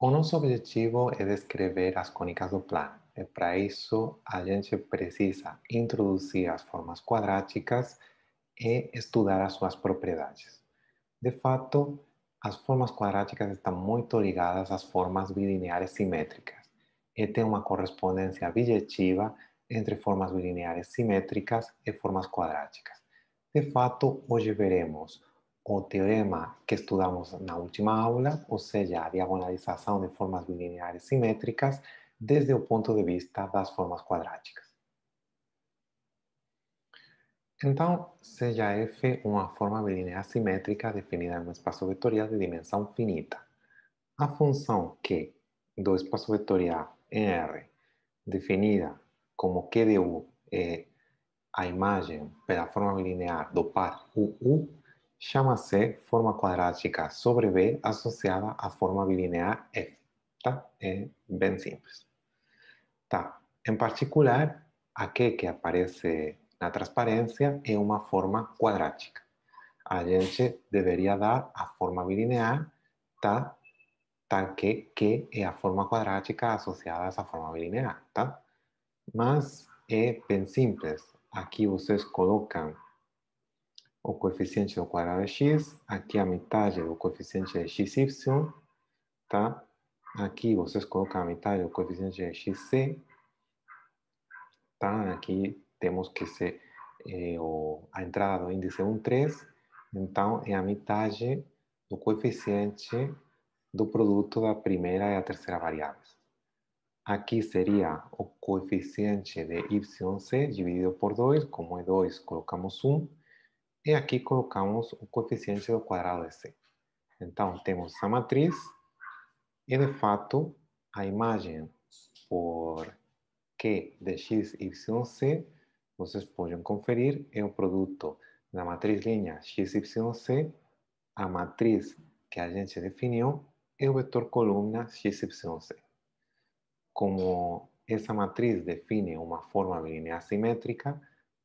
O nosso objetivo é descrever as cônicas do plano. E para isso, a gente precisa introduzir as formas quadráticas e estudar as suas propriedades. De fato, as formas quadráticas estão muito ligadas às formas bilineares simétricas e tem uma correspondência objetiva entre formas bilineares simétricas e formas quadráticas. De fato, hoje veremos o teorema que estudamos na última aula, ou seja, a diagonalização de formas bilineares simétricas desde o ponto de vista das formas quadráticas. Então, seja F uma forma bilinear simétrica definida um espaço vetorial de dimensão finita. A função Q do espaço vetorial em R, definida como Q de U é a imagem pela forma bilinear do par UU, C forma cuadrática sobre B asociada a forma bilinear F. Está bien simple. En particular, aquí que aparece la transparencia es una forma cuadrática. A gente debería dar a forma bilinear, Tal que que la a forma cuadrática asociada a esa forma bilinear, más es eh, es simple, aquí ustedes vocês o coeficiente do quadrado é x, aqui a metade do coeficiente é xy, tá? Aqui vocês colocam a metade do coeficiente é xc, tá? Aqui temos que ser é, eh, o, a entrada do índice 1, 3, então é a metade do coeficiente do produto da primeira e a terceira variáveis. Aqui seria o coeficiente de yc dividido por 2, como é 2, colocamos 1, e aqui colocamos o coeficiente do quadrado de C. Então, temos a matriz e, de fato, a imagem por Q de x, y, c, vocês podem conferir, é o produto da matriz linha x, y, c, a matriz que a gente definiu e o vetor coluna x, y, c. Como essa matriz define uma forma bilinear simétrica,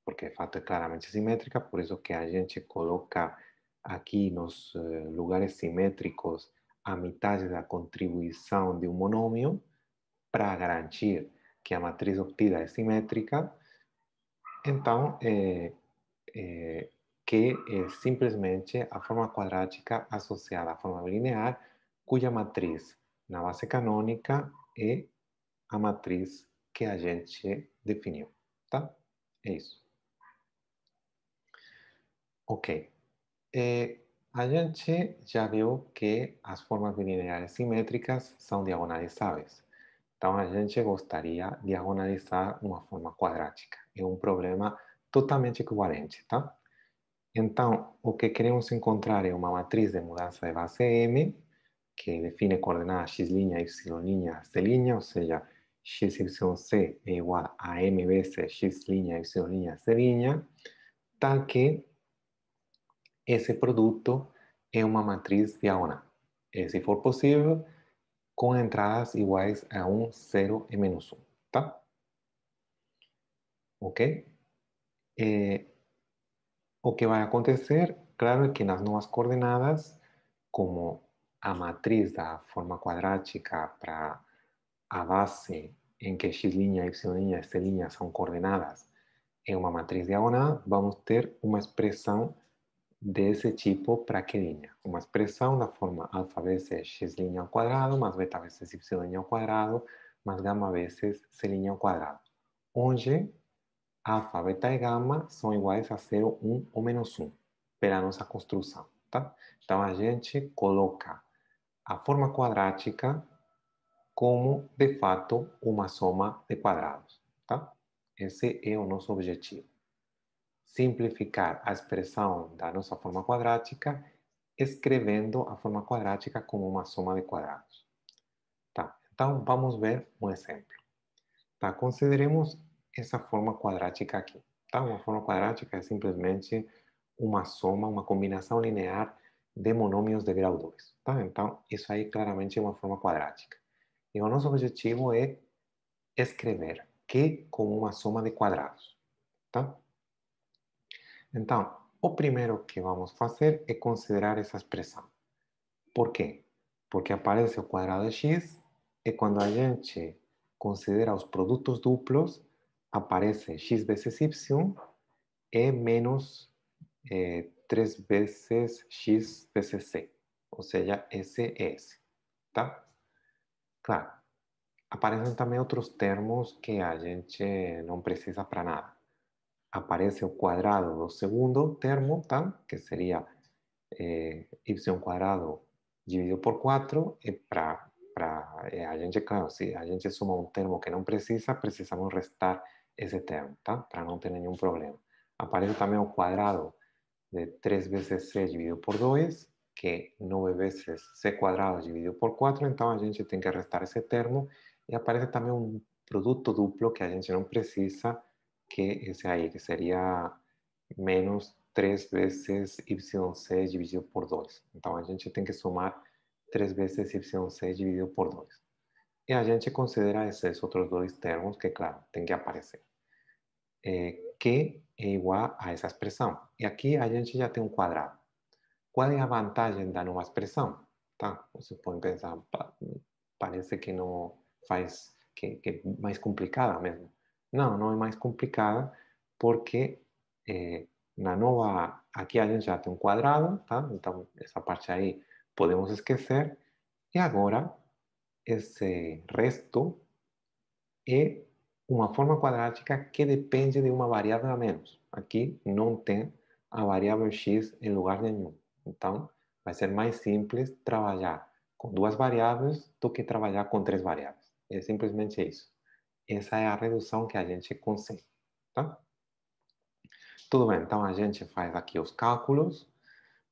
porque de fato é claramente simétrica, por isso que a gente coloca aqui nos eh, lugares simétricos a metade da contribuição de um monômio para garantir que a matriz obtida é simétrica, então é, é, que é simplesmente a forma quadrática associada à forma linear, cuja matriz na base canônica é a matriz que a gente definiu, tá? É isso. Ok. Eh, a gente já viu que as formas bilineares simétricas são diagonalizáveis. Então, a gente gostaria de diagonalizar uma forma quadrática. É um problema totalmente equivalente, tá? Então, o que queremos encontrar é uma matriz de mudança de base M, que define coordenadas x', y', c', ou seja, xyc é igual a m vezes x', y', c', tal que Ese producto es una matriz diagonal, si eh, si for posible, con entradas iguales a un 0 e menos 1, Ok? Eh, lo o va a acontecer, claro, que que las nuevas coordenadas, como a matriz da forma cuadrática para a base en que x', y', c' son coordenadas en una matriz diagonal, vamos a tener una expresión, desse tipo para que linha? Uma expressão da forma alfa vezes x' ao quadrado, mais beta vezes y ao quadrado, mais gama vezes c' ao quadrado, onde alfa, beta e gama são iguais a 0, 1 ou menos 1, pela nossa construção, tá? Então a gente coloca a forma quadrática como, de fato, uma soma de quadrados, tá? Esse é o nosso objetivo simplificar a expressão da nossa forma quadrática escrevendo a forma quadrática como uma soma de quadrados. Tá? Então, vamos ver um exemplo. Tá? Consideremos essa forma quadrática aqui. Tá? Uma forma quadrática é simplesmente uma soma, uma combinação linear de monômios de grau 2. Tá? Então, isso aí claramente é uma forma quadrática. E o nosso objetivo é escrever Q como uma soma de quadrados. Tá? Então, o primeiro que vamos fazer é considerar essa expressão. Por quê? Porque aparece o quadrado de x e quando a gente considera os produtos duplos, aparece x vezes y e menos é, 3 vezes x vezes c. Ou seja, esse é esse. Tá? Claro. Aparecem também outros termos que a gente não precisa para nada. aparece un cuadrado dos segundo termo, que sería eh, y cuadrado dividido por 4, eh, para para eh, a gente, si a gente suma un termo que no precisa, precisamos restar ese termo, para no tener ningún problema. Aparece también un cuadrado de 3 veces C dividido por 2, que 9 veces C cuadrado dividido por 4, entonces a gente tiene que restar ese termo, y aparece también un producto duplo que a gente no precisa, que esse aí que seria menos 3 vezes YC dividido por 2. Então, a gente tem que somar 3 vezes YC dividido por 2. E a gente considera esses outros dois termos que, claro, tem que aparecer. Eh, que é igual a essa expressão. E aqui a gente já tem um quadrado. Qual é a vantagem da nova expressão? Tá? Vocês podem pensar, parece que não faz, que, que é mais complicada mesmo. Não, não é mais complicada, porque eh, na nova, aqui a gente já tem um quadrado, tá? Então, essa parte aí podemos esquecer. E agora, esse resto é uma forma quadrática que depende de uma variável a menos. Aqui não tem a variável x em lugar nenhum. Então, vai ser mais simples trabalhar com duas variáveis do que trabalhar com três variáveis. É simplesmente isso. Essa é a redução que a gente consegue, tá? Tudo bem, então a gente faz aqui os cálculos,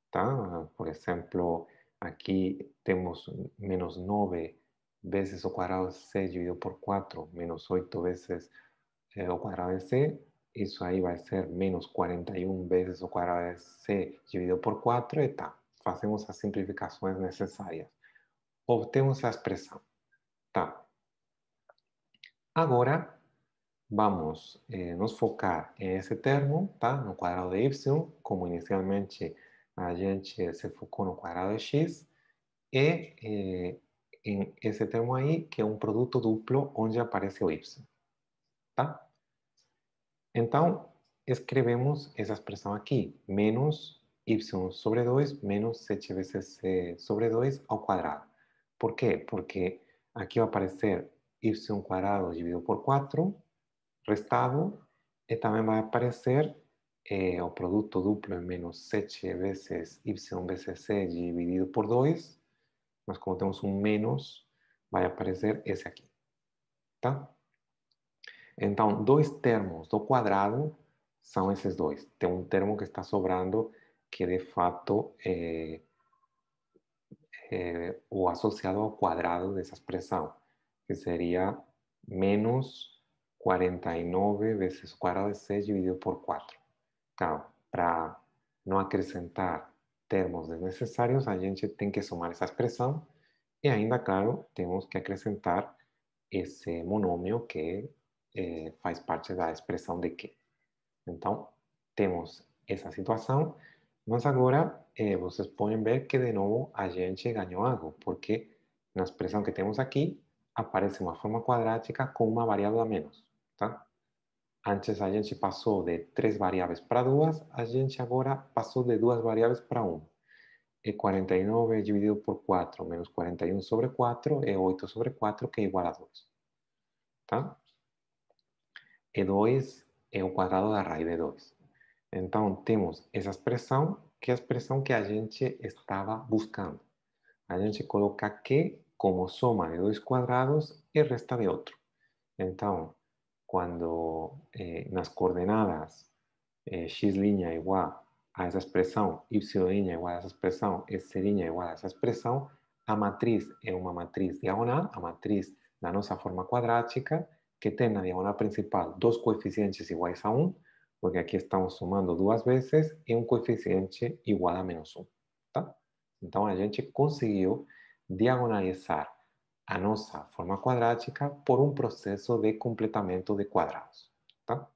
tá? Por exemplo, aqui temos menos 9 vezes o quadrado de c dividido por 4, menos 8 vezes eh, o quadrado de c, isso aí vai ser menos 41 vezes o quadrado de c dividido por 4 e tá. Fazemos as simplificações necessárias. Obtemos a expressão. Tá. Agora, vamos eh, nos focar em esse termo, tá? No quadrado de y, como inicialmente a gente se focou no quadrado de x, e eh, em esse termo aí, que é um produto duplo onde aparece o y, tá? Então, escrevemos essa expressão aqui, menos y sobre 2 menos 7 vezes c sobre 2 ao quadrado. Por quê? Porque aqui vai aparecer y un cuadrado dividido por 4, restado, y también va a aparecer el eh, o producto duplo en menos h veces y veces c dividido por 2, más como tenemos un menos, va a aparecer ese aquí. está entonces dos termos do cuadrados son esos dos tengo un termo que está sobrando que, de fato, eh, eh, o asociado o cuadrado de esa expresión. que seria menos 49 vezes 4 de 6 dividido por 4. Claro, para não acrescentar termos desnecessários, a gente tem que somar essa expressão e ainda, claro, temos que acrescentar esse monômio que eh, faz parte da expressão de Q. Então, temos essa situação, mas agora eh, vocês podem ver que, de novo, a gente ganhou algo, porque na expressão que temos aqui, aparece una forma cuadrática con una variable a menos, tá? Antes a gente pasó de tres variables para duas, a gente ahora pasó de dos variables para uno. E 49 dividido por 4 menos 41 sobre 4 é 8 sobre 4, que é igual a 2. Tá? E 2 é o quadrado da raíz de 2. Entonces tenemos esa expresión, que é a expresión que a gente estaba buscando. A gente coloca que como suma de dos cuadrados y resta de otro. Entonces, cuando eh, las coordenadas eh, x' igual a esa expresión, y igual a esa expresión, s' igual a esa expresión, la matriz es una matriz diagonal, a matriz de nuestra forma cuadrática, que en la diagonal principal dos coeficientes iguales a 1, porque aquí estamos sumando dos veces, y un coeficiente igual a menos 1. Entonces, Então a gente consiguió diagonalizar a nossa forma quadrática por um processo de completamento de quadrados, tá?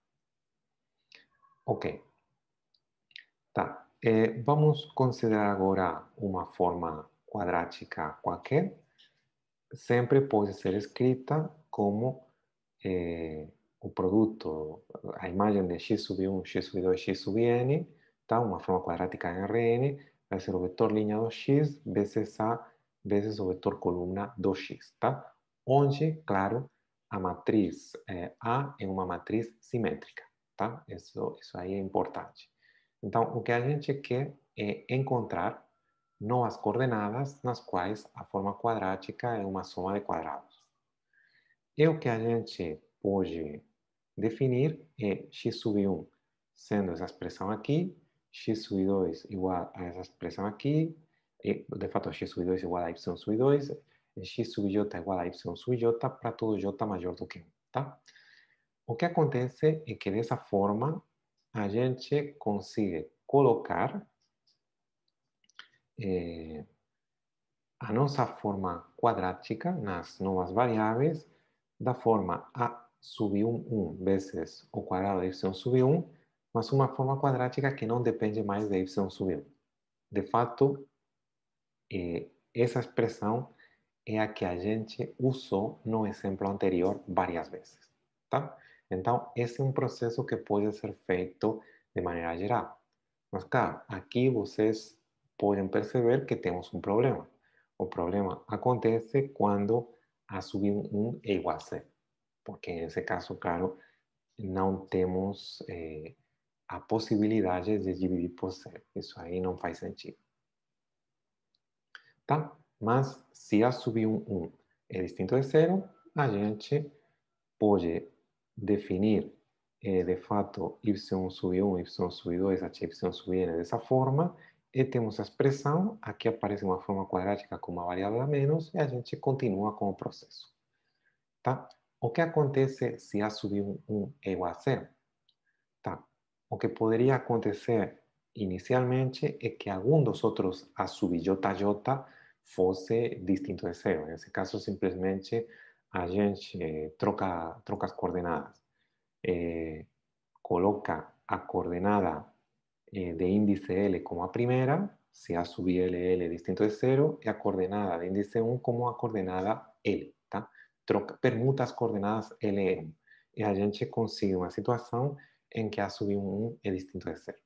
Ok. Tá, eh, vamos considerar agora uma forma quadrática qualquer. Sempre pode ser escrita como eh, o produto, a imagem de x sub 1, x sub 2, x sub n, tá? uma forma quadrática em Rn, vai ser o vetor linha do x vezes a vezes o vetor coluna 2x, tá? Onde, claro, a matriz é, A é uma matriz simétrica, tá? Isso, isso aí é importante. Então, o que a gente quer é eh, encontrar novas coordenadas nas quais a forma quadrática é uma soma de quadrados. E o que a gente pode definir é eh, x sub 1 sendo essa expressão aqui, x sub 2 igual a essa expressão aqui, de fato x sub 2 é igual a y sub 2, x sub j é igual a y sub j para todo j maior do que 1, tá? O que acontece é que dessa forma a gente consegue colocar é, a nossa forma quadrática nas novas variáveis da forma a sub 1, 1 vezes o quadrado de y sub 1, mas uma forma quadrática que não depende mais de y sub 1. De fato, Eh, esa expresión es la que a gente en no ejemplo anterior varias veces. Entonces, Entonces es un proceso que puede ser feito de manera general. Mas, claro, aquí ustedes pueden perceber que tenemos un problema. O problema acontece cuando ha sub un e igual C. Porque, en ese caso, claro, no tenemos eh, posibilidad de dividir por C. Eso ahí no faz sentido. tá? Mas se a sub 1, 1 é distinto de 0, a gente pode definir eh, de fato y sub 1, y sub 2, Y sub n dessa forma, e temos a expressão, aqui aparece uma forma quadrática com uma variável a menos, e a gente continua com o processo. Tá? O que acontece se a sub 1, 1 é igual a 0? Tá? O que poderia acontecer inicialmente es eh, que de dos otros a j fuese distinto de cero. En ese caso, simplemente, a gente troca, trocas coordenadas. Eh, coloca a coordenada eh, de índice L como a primera, se A sub L distinto de cero, y a coordenada de índice 1 como a coordenada L. Troca, permuta las coordenadas L y M. a gente consigue una situación en que A sub 1 es distinto de cero.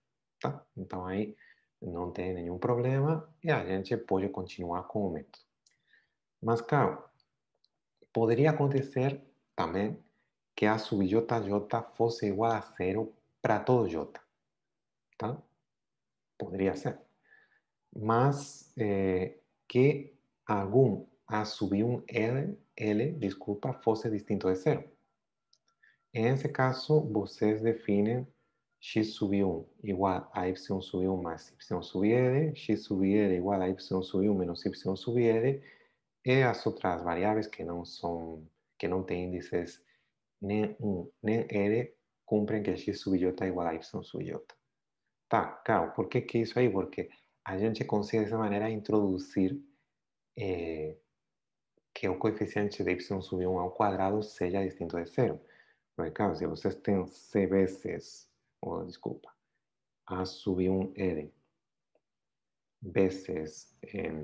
Entonces, ahí no tiene ningún problema y a gente puede continuar con el método. Mas, claro, podría acontecer también que a j fosse igual a cero para todo j. Podría ser. Mas eh, que algún a sub un L, L, desculpa, fuese distinto de En ese caso, vocês definen x sub 1 igual a y sub 1 más y sub r, x sub r igual a y sub 1 menos y sub r, y las otras variables que no son, que no tienen índices ni 1 ni r, cumplen que x sub j igual a y sub j. Tá, claro, por qué que isso aí? Porque a gente consigue de esa manera eh, que el coeficiente de y sub 1 al cuadrado sea distinto de zero. Porque, claro, se vocês têm c veces o disculpa, A subió un R veces, eh,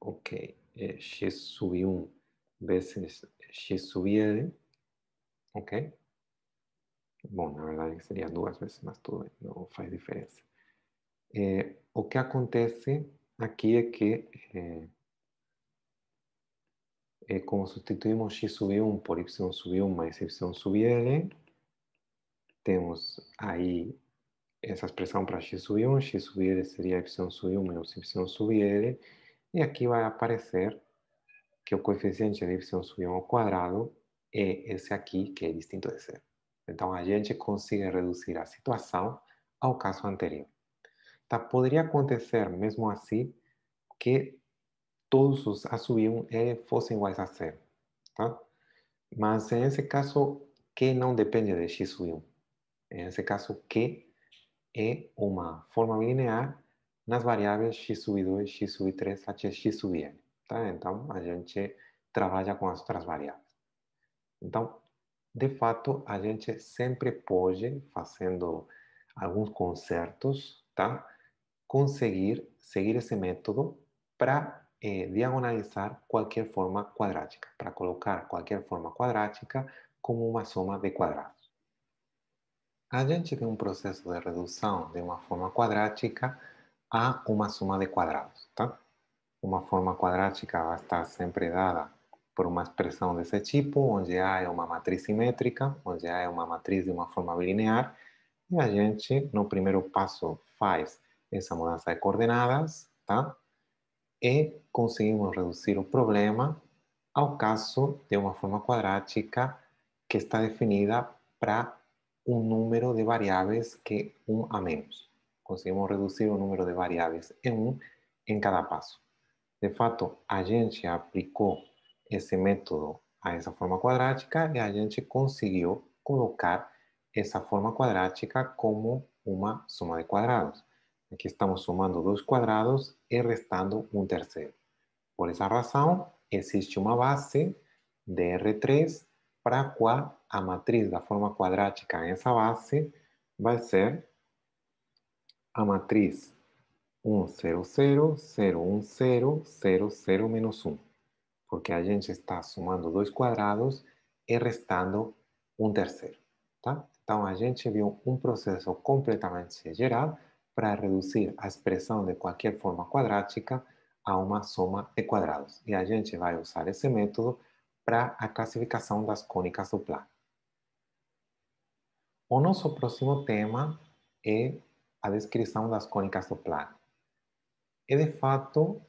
ok, eh, subió un veces X subió ok. Bueno, la verdad es que serían dos veces más todo, no hace diferencia. Eh, o qué acontece aquí es que eh, é como substituímos x sub 1 por y sub 1 mais y sub l, temos aí essa expressão para x sub 1, x sub l seria y sub 1 menos y sub l, e aqui vai aparecer que o coeficiente de y sub 1 ao quadrado é esse aqui, que é distinto de zero. Então, a gente consegue reduzir a situação ao caso anterior. Então, poderia acontecer, mesmo assim, que todos os assumiam e fossem iguais a zero, eh, tá? Mas é caso que não depende de x1. É caso que é uma forma linear nas variáveis x2, x3 até xn, tá? Então, a gente trabalha com as outras variáveis. Então, de fato, a gente sempre pode, fazendo alguns concertos, tá? Conseguir seguir esse método para eh, diagonalizar qualquer forma quadrática, para colocar qualquer forma quadrática como uma soma de quadrados. A gente tem um processo de redução de uma forma quadrática a uma soma de quadrados, tá? Uma forma quadrática vai estar sempre dada por uma expressão desse tipo, onde A é uma matriz simétrica, onde A é uma matriz de uma forma bilinear, e a gente, no primeiro passo, faz essa mudança de coordenadas, tá? e conseguimos reduzir o problema ao caso de uma forma quadrática que está definida para um número de variáveis que 1 um a menos. Conseguimos reduzir o número de variáveis em 1 um em cada passo. De fato, a gente aplicou esse método a essa forma quadrática e a gente conseguiu colocar essa forma quadrática como uma soma de quadrados. Aquí estamos sumando dos cuadrados y restando un tercero. Por esa razón, existe una base de R3 para la cual a matriz da forma cuadrática quadrática esa base va a ser a matriz 1, 0, 0, 0, 1, 0, 0, 0, menos 1. Porque a gente está sumando dos cuadrados y restando un tercero. Tá? Entonces, a gente viu un proceso completamente geral para reduzir a expressão de qualquer forma quadrática a uma soma de quadrados. E a gente vai usar esse método para a classificação das cônicas do plano. O nosso próximo tema é a descrição das cônicas do plano. E, de fato,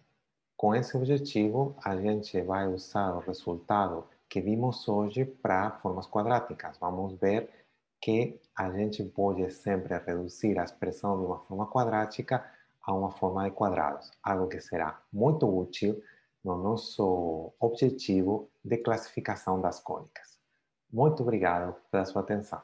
com esse objetivo, a gente vai usar o resultado que vimos hoje para formas quadráticas. Vamos ver que a gente pode sempre reduzir a expressão de uma forma quadrática a uma forma de quadrados, algo que será muito útil no nosso objetivo de classificação das cônicas. Muito obrigado pela sua atenção.